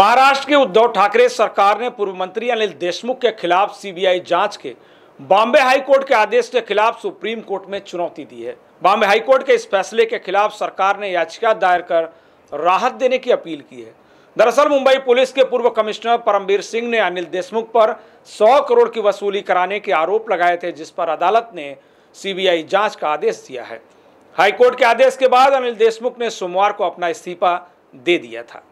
महाराष्ट्र के उद्धव ठाकरे सरकार ने पूर्व मंत्री अनिल देशमुख के खिलाफ सीबीआई जांच के बॉम्बे हाईकोर्ट के आदेश के खिलाफ सुप्रीम कोर्ट में चुनौती दी है बॉम्बे हाईकोर्ट के इस फैसले के खिलाफ सरकार ने याचिका दायर कर राहत देने की अपील की है दरअसल मुंबई पुलिस के पूर्व कमिश्नर परमवीर सिंह ने अनिल देशमुख पर सौ करोड़ की वसूली कराने के आरोप लगाए थे जिस पर अदालत ने सीबीआई जांच का आदेश दिया है हाईकोर्ट के आदेश के बाद अनिल देशमुख ने सोमवार को अपना इस्तीफा दे दिया था